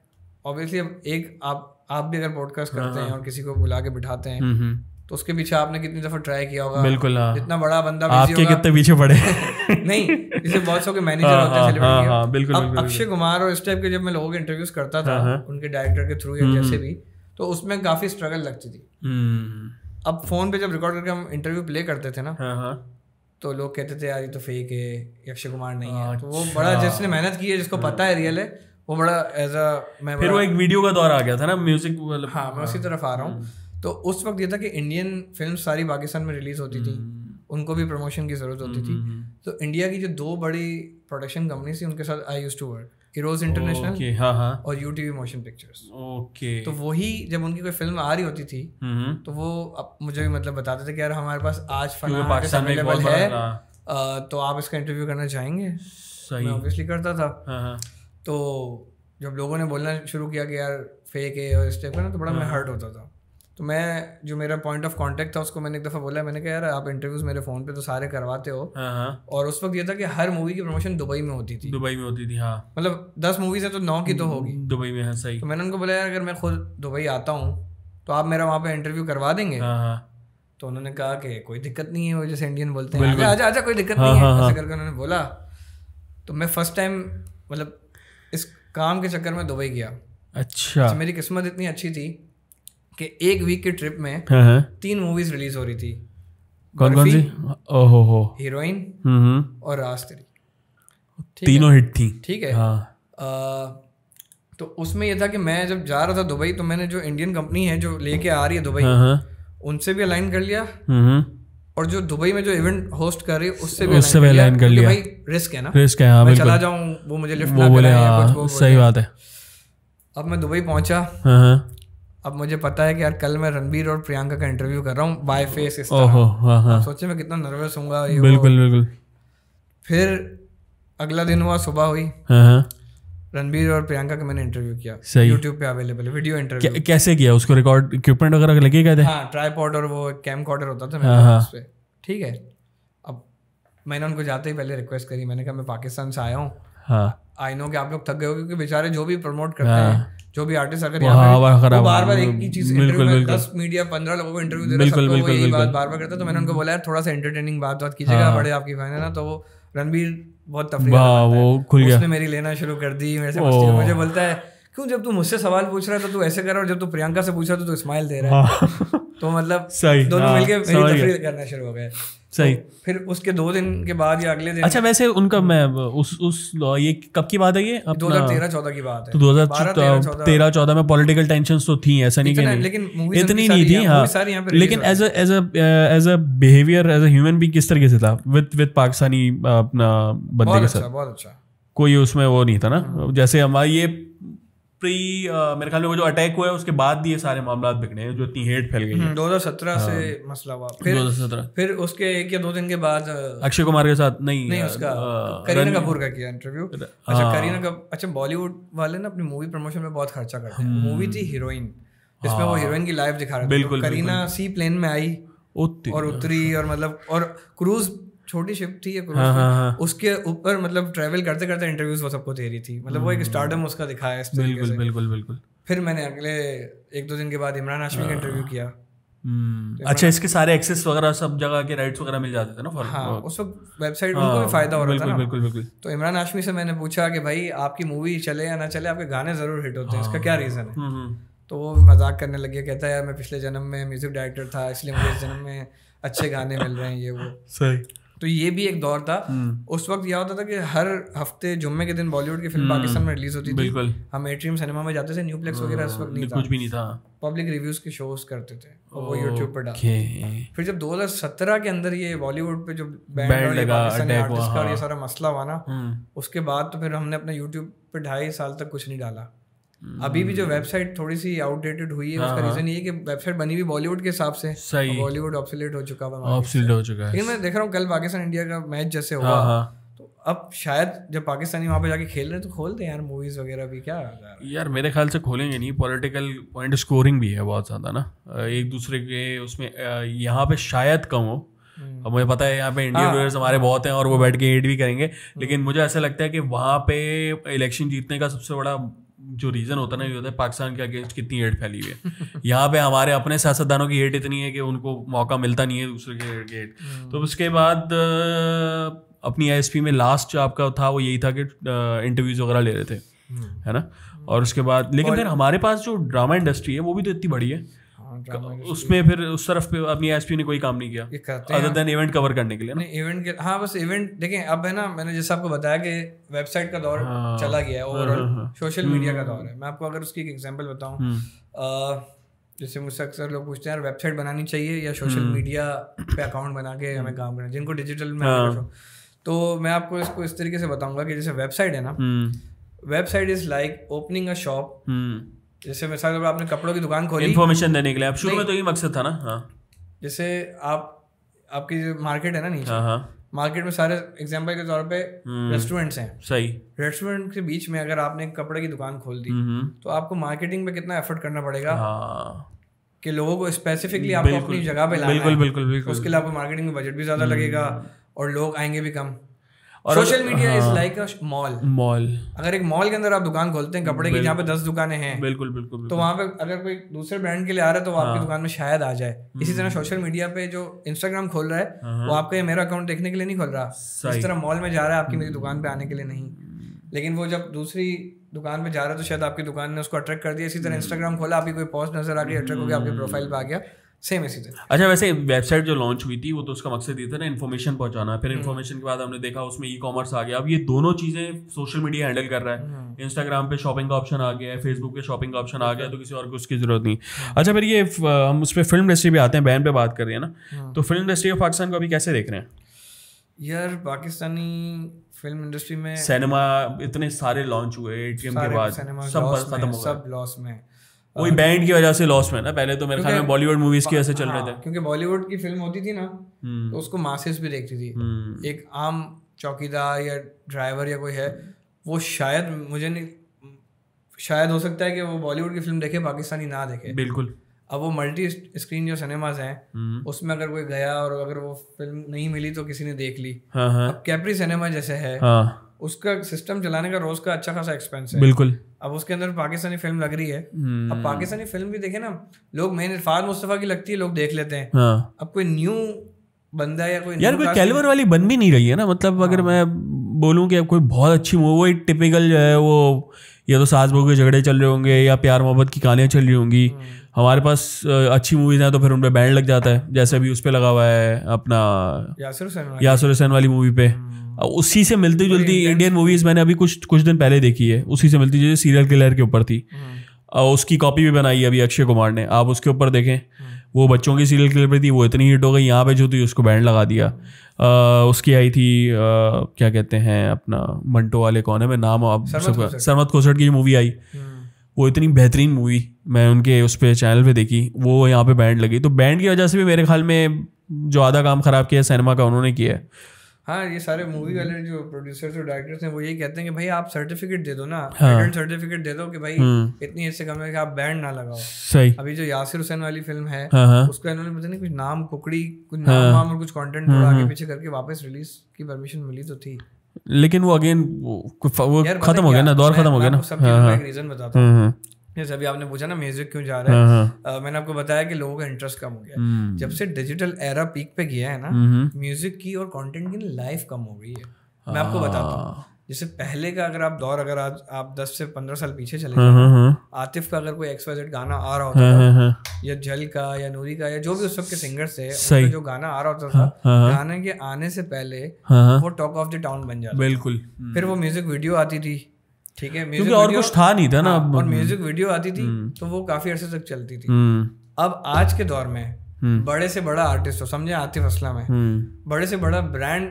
ऑब्वियसली अब एक आप आप भी अगर पॉडकास्ट करते हैं और किसी को बुला के बिठाते हैं हम्म, हम्म। तो उसके पीछे आपने कितनी दफा ट्राई किया होगा बिल्कुल हाँ। जितना बड़ा बंदा आपके कितने पीछे पड़े नहीं इसे बहुत सौ के मैनेजर होते हैं बिल्कुल अक्षय कुमार और इस टाइप के जब मैं लोगों के इंटरव्यूज करता था उनके डायरेक्टर के थ्रू या हम्म, जैसे भी तो उसमें काफ़ी स्ट्रगल लगती थी हम्म। अब फ़ोन पे जब रिकॉर्ड करके हम इंटरव्यू प्ले करते थे ना हाँ, हाँ। तो लोग कहते थे यार ये तो फेक है अक्षय कुमार नहीं है तो वो बड़ा अच्छा। जिसने मेहनत की है जिसको हाँ। पता है रियल है वो बड़ा एज अ मैं फिर वो एक वीडियो का दौर आ गया था ना म्यूजिक मतलब हाँ मैं उसी तरफ आ रहा हूँ हम्म। तो उस वक्त ये था कि इंडियन फिल्म सारी पाकिस्तान में रिलीज होती थी हम्म। उनको भी प्रमोशन की ज़रूरत होती थी तो इंडिया की जो दो बड़ी प्रोडक्शन कंपनी थी उनके साथ I use to work heroes हाँ, इंटरनेशनल हाँ। और U TV motion pictures okay तो वही जब उनकी कोई फिल्म आ रही होती थी हम्म। तो वो अब मुझे भी मतलब बताते थे कि यार हमारे पास आज फना पाकिस्तान में अवेलेबल है तो आप इसका इंटरव्यू करना चाहेंगे सही ऑब्वियसली करता था हाँ, तो जब लोगों ने बोलना शुरू किया कि यार फेक है और इस टाइप का ना तो बड़ा मैं हर्ट होता था तो मैं जो मेरा पॉइंट ऑफ कांटेक्ट था उसको मैंने एक दफ़ा बोला मैंने कहा यार आप इंटरव्यूज मेरे फ़ोन पे तो सारे करवाते हो हाँ, हाँ। और उस वक्त ये था कि हर मूवी की प्रमोशन दुबई में होती थी दुबई में होती थी हाँ मतलब दस मूवीज है तो नौ की तो होगी दुबई में है हाँ, सही तो मैंने उनको बोला यार अगर मैं खुद दुबई आता हूँ तो आप मेरा वहाँ पर इंटरव्यू करवा देंगे तो उन्होंने कहा कि कोई दिक्कत नहीं है वो जैसे इंडियन बोलते हैं आजा आजा, कोई दिक्कत नहीं है ऐसा करके उन्होंने बोला तो मैं फर्स्ट टाइम मतलब इस काम के चक्कर में दुबई गया अच्छा तो मेरी किस्मत इतनी अच्छी थी कि एक वीक के ट्रिप में हाँ, हाँ। तीन मूवीज रिलीज हो रही थी कौन कौन सी ओहो हो हीरोइन हम्म, हम्म। और रास्त्री तीनों हिट थी ठीक है हाँ। तो उसमें यह था कि मैं जब जा रहा था दुबई तो मैंने जो इंडियन कंपनी है जो लेके आ रही है दुबई उनसे भी अलाइन कर लिया हम्म, और जो दुबई में जो इवेंट होस्ट कर रही है उससे भी उससे भी अलाइन कर लिया भाई रिस्क है ना रिस्क है हाँ, मैं चला जाऊं वो मुझे लिफ्ट ना बोले सही बात है अब मैं दुबई पहुंचा अब मुझे पता है कि यार कल मैं रणबीर और प्रियंका का इंटरव्यू कर रहा हूँ बाय फेस इस हाँ, तरह हाँ, हाँ। सोचे मैं कितना नर्वस हूँ बिल्कुल बिल्कुल फिर अगला दिन हुआ सुबह हुई रणबीर और प्रियंका का मैंने इंटरव्यू किया यूट्यूब पे अवेलेबल है वीडियो इंटरव्यू कैसे किया उसको रिकॉर्ड इक्विपमेंट वगैरह लगे गए थे हाँ ट्राईपॉड और वो कैम कॉर्डर होता था मेरे पास पे ठीक है अब मैंने उनको जाते ही पहले रिक्वेस्ट करी मैंने कहा मैं पाकिस्तान से आया हूँ आई नो कि आप लोग थक गए हो क्योंकि बेचारे जो भी प्रमोट करते हैं जो भी आर्टिस्ट अगर यहाँ हाँ, बार बार एक ही चीज दस मीडिया पंद्रह लोगों को इंटरव्यू दे बात बार बार करता तो मैंने उनको बोला यार थोड़ा सा एंटरटेनिंग बात बात कीजिएगा हाँ। बड़े आपकी फैन है ना तो वो रणबीर बहुत तफरी वो खुल गया उसने मेरी लेना शुरू कर दी मेरे से मुझे बोलता है क्यों जब तू मुझसे सवाल पूछ रहा है तो तू ऐसे कर रहा है और जब तू प्रियंका से पूछ रहा है तो तू स्माइल दे रहा है हाँ। तो मतलब सही दोनों हाँ, मिलके मेरी तफरील करना शुरू हो गए सही तो फिर उसके दो दिन के बाद या अगले दिन अच्छा वैसे उनका मैं उस उस ये कब की बात है ये दो हजार तेरह चौदह की बात है तो दो हजार तेरह चौदह में पॉलिटिकल टेंशन तो थी ऐसा नहीं कि लेकिन इतनी नहीं थी हाँ लेकिन as as as a behaviour as a human being किस तरीके से था विद विद पाकिस्तानी अपना बंदे के अच्छा, साथ बहुत अच्छा कोई उसमें वो नहीं था ना हाँ। जैसे हमारा ये प्री uh, मेरे ख्याल में वो जो अटैक हुआ है उसके बाद ये सारे मामला बिगड़े हैं जो इतनी हेट फैल गई हम्म, दो हजार सत्रह से हाँ। मसला हुआ फिर दो हजार सत्रह फिर उसके एक या दो दिन के बाद अक्षय कुमार के साथ नहीं नहीं उसका करीना कपूर का किया इंटरव्यू अच्छा हाँ। करीना कपूर अच्छा बॉलीवुड वाले ना अपनी मूवी प्रमोशन में बहुत खर्चा करते हैं मूवी थी हीरोइन हम्म। जिसमें वो हीरोइन हाँ। की लाइफ दिखा रहे थे करीना सी प्लेन में आई और उतरी अच्छा। और मतलब और क्रूज छोटी शिप थी हाँ, हाँ, हाँ, उसके ऊपर मतलब ट्रैवल करते करते इंटरव्यूज वो सबको दे रही थी मतलब वो एक स्टार्टअप हम्म। उसका दिखाया इस बिल्कुल बिल्कुल बिल्कुल फिर मैंने अगले एक दो दिन के बाद इमरान हाशमी का इंटरव्यू हाँ। किया हम्म। अच्छा इसके सारे एक्सेस वगैरह सब जगह के राइट्स वगैरह मिल जाते थे ना हाँ उस वक्त वेबसाइट उनको भी हाँ, फायदा हो रहा था ना बिल्कुल बिल्कुल तो इमरान हाशमी से मैंने पूछा कि भाई आपकी मूवी चले या ना चले आपके गाने जरूर हिट होते हैं इसका क्या रीज़न है हम्म, तो वो मजाक करने लगे कहता है यार मैं पिछले जन्म में म्यूजिक डायरेक्टर था इसलिए मुझे इस जन्म में अच्छे गाने मिल रहे हैं ये वो सही तो ये भी एक दौर था हम्म। उस वक्त यह होता था कि हर हफ्ते जुम्मे के दिन बॉलीवुड की फिल्म हम्म। पाकिस्तान में रिलीज होती थी हम एट्रियम सिनेमा में जाते थे प्लेक्स हाँ, वगैरह उस वक्त नहीं कुछ भी नहीं था पब्लिक रिव्यूज के शोज करते थे और वो यूट्यूब पर डालते फिर जब 2017 के अंदर ये बॉलीवुड पे जो बैंड का ये हाँ। सारा मसला हुआ ना हम्म। उसके बाद तो फिर हमने अपना यूट्यूब पे ढाई साल तक कुछ नहीं डाला अभी भी जो वेबसाइट थोड़ी सी आउटडेटेड हुई है उसका रीजन हाँ, हाँ। ये कि वेबसाइट बनी हुई बॉलीवुड के हिसाब से सही बॉलीवुड ऑप्सिलेट हो चुका है ऑप्सिलेट हो चुका है लेकिन मैं देख रहा हूँ कल पाकिस्तान इंडिया का मैच जैसे हुआ हाँ, तो अब शायद जब पाकिस्तानी वहाँ पे जाके खेल रहे हैं तो खोल दें यार मूवीज वगैरह भी क्या यार मेरे ख्याल से खोलेंगे नहीं पॉलिटिकल पॉइंट स्कोरिंग भी है बहुत ज़्यादा ना एक दूसरे के उसमें यहाँ पे शायद कम हो हम्म। अब मुझे पता है यहाँ पे इंडियन व्यूअर्स हमारे बहुत हैं और वो बैठ के एड भी करेंगे हम्म। लेकिन मुझे ऐसा लगता है कि वहाँ पे इलेक्शन जीतने का सबसे बड़ा जो रीज़न होता ना ये होता है पाकिस्तान के अगेंस्ट कितनी हेट फैली हुई है यहाँ पे हमारे अपने सियासतदानों की हेट इतनी है कि उनको मौका मिलता नहीं है दूसरे के हेट तो hmm. उसके बाद अपनी आईएसपी में लास्ट जो आपका था वो यही था कि इंटरव्यूज वगैरह ले रहे थे hmm. है ना और उसके बाद लेकिन फिर हमारे पास जो ड्रामा इंडस्ट्री है वो भी तो इतनी बड़ी है उसमें फिर उस तरफ पे अपनी एसपी ने कोई काम नहीं किया अदर देन इवेंट कवर करने के लिए ना इवेंट के हाँ बस इवेंट देखें अब है ना मैंने जैसे आपको बताया कि वेबसाइट का दौर हाँ, चला गया है ओवरऑल सोशल मीडिया का हम्म। दौर है मैं आपको अगर उसकी एक एग्जाम्पल बताऊँ हम्म। जैसे मुझसे अक्सर लोग पूछते हैं यार वेबसाइट बनानी चाहिए या सोशल मीडिया हम्म। पे अकाउंट बना के हमें काम करना जिनको डिजिटल में हाँ। तो मैं आपको इसको इस तरीके से बताऊंगा कि जैसे वेबसाइट है ना website is like opening a shop जैसे मिसाल के आपने कपड़ों की दुकान खोली इन्फॉर्मेशन देने के लिए आप शुरू में तो यही मकसद था ना हाँ जैसे आप आपकी जो मार्केट है ना नीचे हाँ मार्केट हाँ। में सारे एग्जाम्पल के तौर पे रेस्टोरेंट्स हम्म। हैं सही रेस्टोरेंट के बीच में अगर आपने कपड़े की दुकान खोल दी हम्म, हम्म। तो आपको मार्केटिंग पे कितना एफर्ट करना पड़ेगा हाँ। कि लोगों को स्पेसिफिकली आपको अपनी जगह पे लाना बिल्कुल बिल्कुल बिल्कुल उसके लिए आपको मार्केटिंग में बजट भी ज़्यादा लगेगा और लोग आएंगे भी कम और social media is like a mall mall अगर एक मॉल के अंदर आप दुकान खोलते हैं कपड़े की जहाँ पे दस दुकानें हैं बिल्कुल बिल्कुल तो वहाँ पे अगर कोई दूसरे ब्रांड के लिए आ रहा है तो वो आपकी हाँ। दुकान में शायद आ जाए हम्म। इसी तरह सोशल मीडिया पे जो इंस्टाग्राम खोल रहा है हाँ, हाँ। वो आपका मेरा अकाउंट देखने के लिए नहीं खोल रहा इस तरह मॉल में जा रहा है आपकी मेरी हम्म। दुकान पे आने के लिए नहीं लेकिन वो जब दूसरी दुकान पे जा रहा है तो शायद आपकी दुकान ने उसको अट्रैक्ट कर दिया इसी तरह इंस्टाग्राम हम्म। खोला आपकी कोई पोस्ट नजर आ गई अट्रैक्ट हो गया आपके प्रोफाइल पे आ गया सेम ऐसी तरह अच्छा वैसे वेबसाइट जो लॉन्च हुई थी वो तो उसका मकसद ये था ना इन्फॉर्मेशन पहुंचाना फिर इन्फॉर्मेशन hmm. के बाद हमने देखा उसमें ई कॉमर्स आ गया अब ये दोनों चीज़ें सोशल मीडिया हैंडल कर रहा है इंस्टाग्राम hmm. पे शॉपिंग का ऑप्शन आ गया है फेसबुक पे शॉपिंग का ऑप्शन आ गया तो किसी और को उसकी जरूरत नहीं hmm. अच्छा फिर ये हम उस पर फिल्म इंडस्ट्री भी आते हैं बैन पे बात कर रहे हैं ना तो फिल्म इंडस्ट्री ऑफ पाकिस्तान को अभी कैसे देख रहे हैं यार पाकिस्तानी फिल्म इंडस्ट्री में सिनेमा इतने सारे लॉन्च हुए एटीएम के बाद सब खत्म हो सब लॉस में वही बैंड हाँ। की वजह से लॉस में ना पहले तो मेरे ख्याल में बॉलीवुड मूवीज की वजह हाँ, से चल रहे थे हाँ, क्योंकि बॉलीवुड की फिल्म होती थी ना हम्म। तो उसको मासेस भी देखती थी हम्म। एक आम चौकीदार या ड्राइवर या कोई है वो शायद मुझे नहीं शायद हो सकता है कि वो बॉलीवुड की फिल्म देखे पाकिस्तानी ना देखे बिल्कुल अब वो मल्टी स्क्रीन जो सिनेमाज हैं हम्म। उसमें अगर कोई गया और अगर वो फिल्म नहीं मिली तो किसी ने देख ली हाँ, हाँ. अब कैपरी सिनेमा जैसे है हाँ. उसका सिस्टम चलाने का रोज का अच्छा खासा एक्सपेंस है बिल्कुल अब उसके अंदर पाकिस्तानी फिल्म लग रही है hmm. अब हम्म। पाकिस्तानी फिल्म भी देखे ना लोग मेन इरफान मुस्तफा की लगती है लोग देख लेते हैं हाँ. अब कोई न्यू बंदा या कोई यार कोई कैलवर वाली बन भी नहीं रही है ना मतलब हाँ. अगर मैं बोलूं कि अब कोई बहुत अच्छी मूवी वही टिपिकल जो है वो या तो सास बहू के झगड़े चल रहे होंगे या प्यार मोहब्बत की कहानियाँ चल रही होंगी हाँ। हमारे पास अच्छी मूवीज हैं तो फिर उन पर बैंड लग जाता है जैसे अभी उस पर लगा हुआ है अपना यासर हुसैन वाली मूवी पे हाँ। उसी से मिलती जुलती इंडियन मूवीज मैंने अभी कुछ कुछ दिन पहले देखी है उसी से मिलती जुलती सीरियल किलर के ऊपर थी hmm. उसकी कॉपी भी बनाई अभी अक्षय कुमार ने आप उसके ऊपर देखें hmm. वो बच्चों की सीरियल किलर पर थी वो इतनी हिट हो गई यहाँ पे जो थी उसको बैंड लगा दिया आ, उसकी आई थी आ, क्या कहते हैं अपना मंटो वाले कौन है मैं नाम आप सबका सरमत खोसट की मूवी आई hmm. वो इतनी बेहतरीन मूवी मैं उनके उस पर चैनल पे देखी वो यहाँ पे बैंड लगी तो बैंड की वजह से भी मेरे ख्याल में जो आधा काम ख़राब किया सिनेमा का उन्होंने किया है हाँ ये सारे मूवी हम्म। वाले जो प्रोड्यूसर्स और डायरेक्टर्स हैं वो यही कहते हैं कि भाई आप सर्टिफिकेट दे दो ना हाँ। सर्टिफिकेट दे दो कि भाई हम्म। इतनी ऐसे कम है कि आप बैंड ना लगाओ सही अभी जो यासिर हुसैन वाली फिल्म है हाँ, हाँ। उसको इन्होंने पता नहीं कुछ नाम कुकड़ी कुछ हाँ। नाम वाम और कुछ कॉन्टेंट थोड़ा आगे पीछे करके वापस रिलीज की परमिशन मिली तो थी लेकिन वो अगेन वो खत्म हो गया ना दौर खत्म हो गया ना रीजन बताता हम्म, हूँ जैसे अभी आपने पूछा ना म्यूजिक क्यों जा रहा है आ, हाँ, हाँ। मैंने आपको बताया कि लोगों का इंटरेस्ट कम हो गया हम्म। जब से डिजिटल एरा पीक पे गया है ना म्यूजिक हम्म, हम्म। की और कंटेंट की लाइफ कम हो गई है मैं आपको हाँ। बताता हूँ जैसे पहले का अगर आप दौर अगर आज आप दस से पंद्रह साल पीछे चले आतिफ का अगर कोई एक्सवाइजेड गाना आ रहा होता था या जल का या नूरी का या जो भी उस सब के सिंगर्स थे जो गाना आ रहा होता था गाने के आने से पहले वो टॉक ऑफ द टाउन बन जाता बिल्कुल फिर वो म्यूजिक वीडियो आती थी ठीक है क्योंकि और कुछ था नहीं था ना हाँ, और म्यूजिक वीडियो आती थी हम्म। तो वो काफी अरसे तक चलती थी हम्म। अब आज के दौर में हम्म। बड़े से बड़ा आर्टिस्ट हो समझे आतिफ असलम है बड़े से बड़ा ब्रांड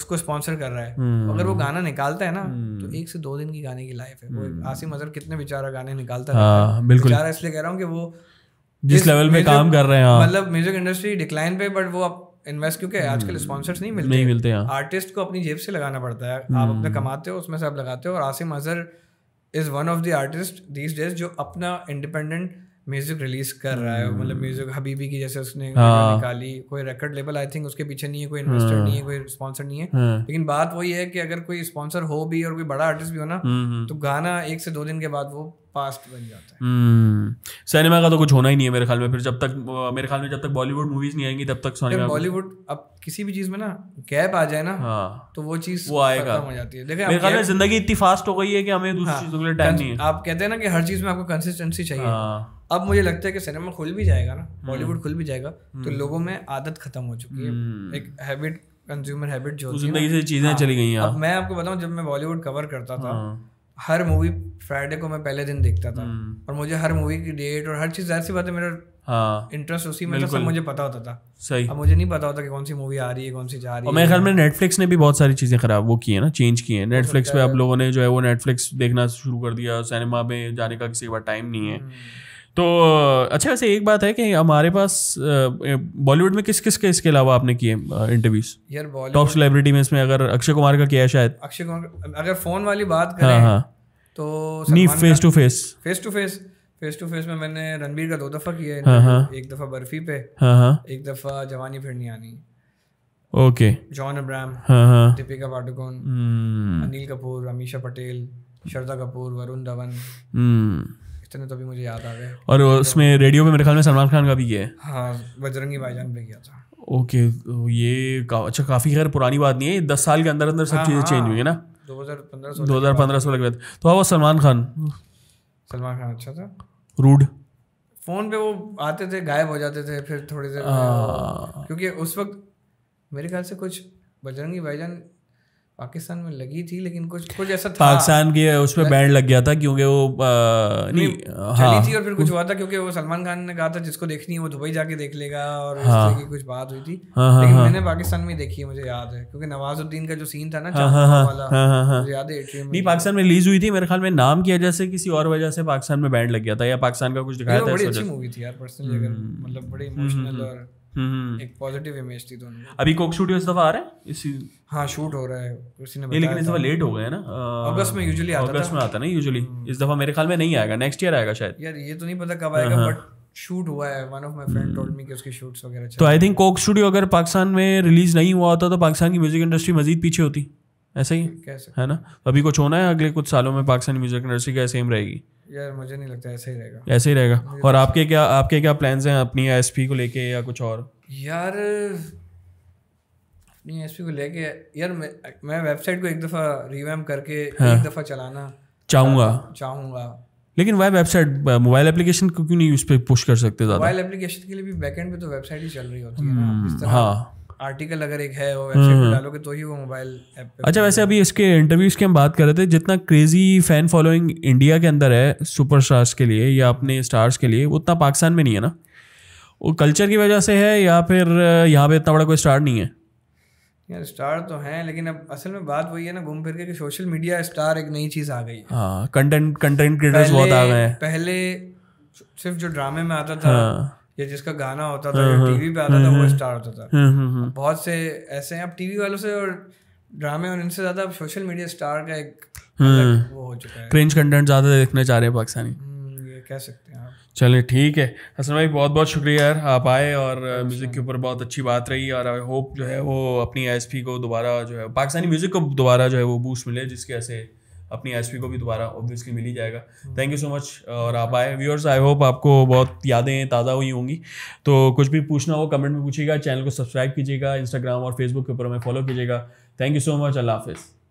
उसको स्पॉन्सर कर रहा है अगर वो गाना निकालता है ना तो एक से दो दिन की गाने की लाइफ है वो आसिम अजहर कितने बेचारा गाने निकालता हाँ, है बिल्कुल इसलिए कह रहा हूँ कि वो जिस लेवल पे काम कर रहे हैं हाँ। मतलब म्यूजिक इंडस्ट्री डिक्लाइन पे बट वो अब इन्वेस्ट क्योंकि आजकल स्पॉन्सर्स हम्म। नहीं मिलते नहीं मिलते हैं हाँ। आर्टिस्ट को अपनी जेब से लगाना पड़ता है आप अपने हम्म। कमाते हो उसमें से आप लगाते हो और Asim Azhar is one of the artist these days जो अपना इंडिपेंडेंट म्यूजिक रिलीज कर रहा है मतलब म्यूजिक हम्म। हबीबी की जैसे उसने हाँ। निकाली कोई रिकॉर्ड लेबल आई थिंक उसके पीछे नहीं है कोई इन्वेस्टर हाँ। नहीं है कोई स्पॉन्सर नहीं है लेकिन बात वही है कि अगर कोई स्पॉन्सर हो भी और कोई बड़ा आर्टिस्ट भी हो ना तो गाना एक से दो दिन के बाद वो पास्ट बन जाता है hmm. हम्म। सिनेमा का तो कुछ होना ही नहीं है मेरे ख्याल में फिर जब तक मेरे ख्याल में जब तक बॉलीवुड मूवीज नहीं आएंगी तब तक सिनेमा बॉलीवुड अब किसी भी चीज में ना गैप आ जाए ना हाँ तो वो चीज वो आएगा हो जाती है देखिए मेरे ख्याल में जिंदगी इतनी फास्ट हो गई है कि हमें दूसरी हाँ। चीजों के लिए टाइम नहीं है आप कहते हैं ना कि हर चीज में आपको कंसिस्टेंसी चाहिए हाँ। अब मुझे लगता है कि सिनेमा खुल भी जाएगा ना बॉलीवुड हम्म। खुल भी जाएगा तो हम्म। लोगों में आदत खत्म हो चुकी है एक हैबिट कंज्यूमर हैबिट जो तो जिंदगी से चीजें हाँ। चली गई हैं अब मैं आपको बताऊं जब मैं बॉलीवुड कवर करता था हर मूवी फ्राइडे को मैं पहले दिन देखता था हम्म। और मुझे हर मूवी की डेट और हर चीज़ जाहिर सी बात है मेरा इंटरेस्ट हाँ। उसी में सब मुझे पता होता था सही अब मुझे नहीं पता होता कि कौन सी मूवी आ रही है कौन सी जा रही और मेरे ख्याल में नेटफ्लिक्स ने भी बहुत सारी चीज़ें खराब वो की है ना चेंज की है नेटफ्लिक्स पे आप लोगों ने जो है वो नेटफ्लिक्स देखना शुरू कर दिया सिनेमा में जाने का किसी के पास टाइम नहीं है हम्म। तो अच्छा वैसे एक बात है कि हमारे पास बॉलीवुड में किस किस के इसके अलावा आपने किए इंटरव्यूज यार टॉप सेलिब्रिटी में इसमें अगर अक्षय कुमार का किया शायद अक्षय कुमार अगर फोन वाली बात हाँ, करें हाँ हाँ तो नहीं face to face face to face face to face में मैंने रणबीर का दो दफा किया है हाँ हाँ एक दफा बर्फी पे हाँ हाँ एक दफा जवानी फिरनी आनी ओके जॉन अब्राहम हाँ हाँ दीपिका पाडुकोन हम्म। अनिल कपूर अमीशा पटेल श्रद्धा कपूर वरुण धवन हम्म। इतने तो भी मुझे याद आ गए और तो उसमें रेडियो पे मेरे ख्याल में सलमान खान का भी किया है हाँ बजरंगी भाईजान भी किया था ओके तो ये का, अच्छा काफ़ी खैर पुरानी बात नहीं है दस साल के अंदर अंदर सब हाँ, चीज़ें चेंज हाँ। हुई है ना दो हज़ार पंद्रह सोलह के बाद तो हाँ वो सलमान खान सलमान खान अच्छा था रूड फ़ोन पे वो आते थे गायब हो जाते थे फिर थोड़ी देर हाँ। क्योंकि उस वक्त मेरे ख्याल से कुछ बजरंगी भाईजान पाकिस्तान में लगी थी लेकिन कुछ कुछ ऐसा था पाकिस्तान के उस पर बैंड लग गया था क्योंकि वो आ, नहीं, हाँ थी और फिर कुछ हुआ था क्योंकि वो सलमान खान ने कहा था जिसको देखनी है वो दुबई जाके देख लेगा और हाँ, इस तरह की कुछ बात हुई थी हाँ, हाँ लेकिन हाँ, मैंने पाकिस्तान में देखी है मुझे याद है क्योंकि नवाजुद्दीन का जो सीन था ना हाँ, हाँ, याद है नहीं पाकिस्तान में रिलीज हुई थी मेरे ख्याल में नाम की वजह से किसी और वजह से पाकिस्तान में बैंड लग गया था या पाकिस्तान का कुछ दिखाया था बड़ी अच्छी मूवी थी यार पर्सनली अगर मतलब बड़ी इमोशनल हम्म, हम्म, हम्म। और हम्म। एक पॉजिटिव इमेज थी दोनों अभी कोक स्टूडियो इस दफा आ रहा है इसी हाँ शूट हो रहा है उसी ने लेकिन इस दफा लेट हो गया ना अगस्त में यूजुअली आता अगस्त में आता ना यूजुअली हम्म। इस दफा मेरे ख्याल में नहीं आएगा नेक्स्ट ईयर आएगा शायद यार ये तो नहीं पता कब आएगा बट हाँ, शूट हाँ। हुआ है one of my friend told me कि उसके शूट्स वगैरह तो आई थिंक कोक स्टूडियो अगर पाकिस्तान में रिलीज नहीं हुआ होता तो पाकिस्तान की म्यूजिक इंडस्ट्री मजीद पीछे होती ऐसा ही है ना तो अभी कुछ होना है अगले कुछ सालों में पाकिस्तानी म्यूजिक इंडस्ट्री का सेम रहेगी यार मुझे नहीं लगता ऐसा ही रहेगा ऐसे ही रहेगा और तो- आपके क्या आपके क्या प्लान्स हैं अपनी एसपी को लेके या कुछ और यार अपनी एसपी को लेके यार मैं, मैं वेबसाइट को एक दफ़ा रिवैम करके हाँ। एक दफ़ा चलाना चाहूँगा चाहूँगा लेकिन वह वेबसाइट मोबाइल एप्लीकेशन को क्यों नहीं उस पर पुश कर सकते ज़्यादा मोबाइल एप्लीकेशन के लिए भी बैकएंड पे तो वेबसाइट ही चल रही होती है ना हम्म, हाँ आर्टिकल अगर एक है वो डालोगे तो ही वो मोबाइल ऐप अच्छा वैसे अभी इसके इंटरव्यूज की हम बात कर रहे थे जितना क्रेजी फैन फॉलोइंग इंडिया के अंदर है सुपर स्टार्स के लिए या अपने स्टार्स के लिए उतना पाकिस्तान में नहीं है ना वो कल्चर की वजह से है या फिर यहाँ पे इतना बड़ा कोई स्टार नहीं है यार स्टार तो हैं लेकिन अब असल में बात वही है ना घूम फिर के कि सोशल मीडिया स्टार एक नई चीज़ आ गई है हाँ कंटेंट कंटेंट क्रिएटर्स बहुत आ गए हैं पहले सिर्फ जो ड्रामे में आता था हाँ. या जिसका गाना होता था हाँ, या हाँ। टीवी पे आता था हाँ, वो स्टार होता था बहुत से ऐसे हैं अब टीवी वालों से और ड्रामे और इनसे ज़्यादा अब सोशल मीडिया स्टार का एक वो हो चुका है क्रिंज कंटेंट ज़्यादा देखना चाह रहे हैं पाकिस्तानी हम्म, ये कह सकते हैं चलिए ठीक है हसन भाई बहुत बहुत शुक्रिया यार आप आए और म्यूज़िक अच्छा। के ऊपर बहुत अच्छी बात रही और आई होप जो है वो अपनी एस को दोबारा जो है पाकिस्तानी म्यूज़िक को दोबारा जो है वो बूस्ट मिले जिसके ऐसे अपनी एस को भी दोबारा ऑब्वियसली मिल ही जाएगा थैंक यू सो मच और आप आए व्यूअर्स आई होप आपको बहुत यादें ताज़ा हुई होंगी तो कुछ भी पूछना हो कमेंट में पूछिएगा चैनल को सब्सक्राइब कीजिएगा इंस्टाग्राम और फेसबुक के ऊपर हमें फॉलो कीजिएगा थैंक यू सो मच अल्लाह हाफिज़